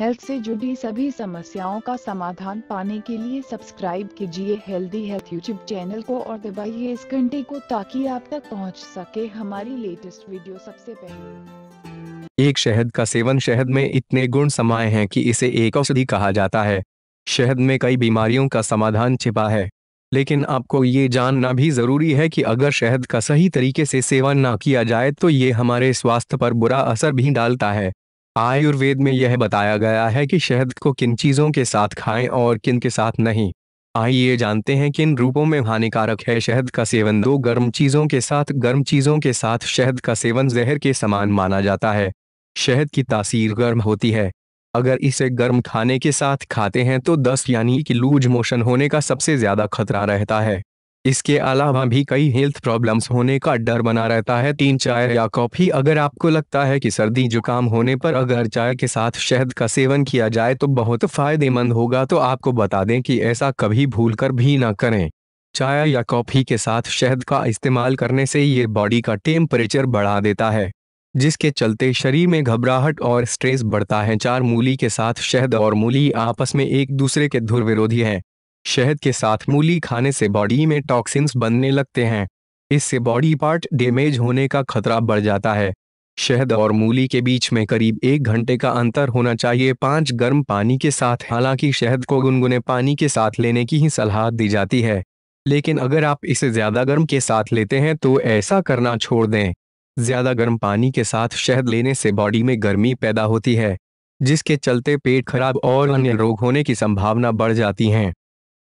health से जुड़ी सभी समस्याओं का समाधान पाने के लिए सब्सक्राइब कीजिए हेल्दी हेल्थ यूट्यूब चैनल को और दबाइए इस घंटे को ताकि आप तक पहुंच सके हमारी लेटेस्ट वीडियो सबसे पहले एक शहद का सेवन शहद में इतने गुण समाये हैं कि इसे एक औषधि कहा जाता है शहद में कई बीमारियों का समाधान छिपा है लेकिन आपको ये जानना भी जरूरी है कि अगर शहद का सही तरीके से सेवन ना किया जाए तो ये हमारे स्वास्थ्य पर बुरा असर भी डालता है आयुर्वेद में यह बताया गया है कि शहद को किन चीजों के साथ खाएं और किन के साथ नहीं आइए जानते हैं किन रूपों में हानिकारक है शहद का सेवन दो गर्म चीजों के साथ गर्म चीजों के साथ शहद का सेवन जहर के समान माना जाता है शहद की तासीर गर्म होती है अगर इसे गर्म खाने के साथ खाते हैं तो दस यानी कि लूज मोशन होने का सबसे ज्यादा खतरा रहता है इसके अलावा भी कई हेल्थ प्रॉब्लम्स होने का डर बना रहता है तीन चाय या कॉफी अगर आपको लगता है कि सर्दी जुकाम होने पर अगर चाय के साथ शहद का सेवन किया जाए तो बहुत फायदेमंद होगा तो आपको बता दें कि ऐसा कभी भूल कर भी ना करें चाय या कॉफी के साथ शहद का इस्तेमाल करने से ये बॉडी का टेम्परेचर बढ़ा देता है जिसके चलते शरीर में घबराहट और स्ट्रेस बढ़ता है चार मूली के साथ शहद और मूली आपस में एक दूसरे के धुर विरोधी हैं शहद के साथ मूली खाने से बॉडी में टॉक्सिन्स बनने लगते हैं इससे बॉडी पार्ट डैमेज होने का खतरा बढ़ जाता है शहद और मूली के बीच में करीब एक घंटे का अंतर होना चाहिए पाँच गर्म पानी के साथ हालांकि शहद को गुनगुने पानी के साथ लेने की ही सलाह दी जाती है लेकिन अगर आप इसे ज़्यादा गर्म के साथ लेते हैं तो ऐसा करना छोड़ दें ज़्यादा गर्म पानी के साथ शहद लेने से बॉडी में गर्मी पैदा होती है जिसके चलते पेट खराब और अन्य रोग होने की संभावना बढ़ जाती है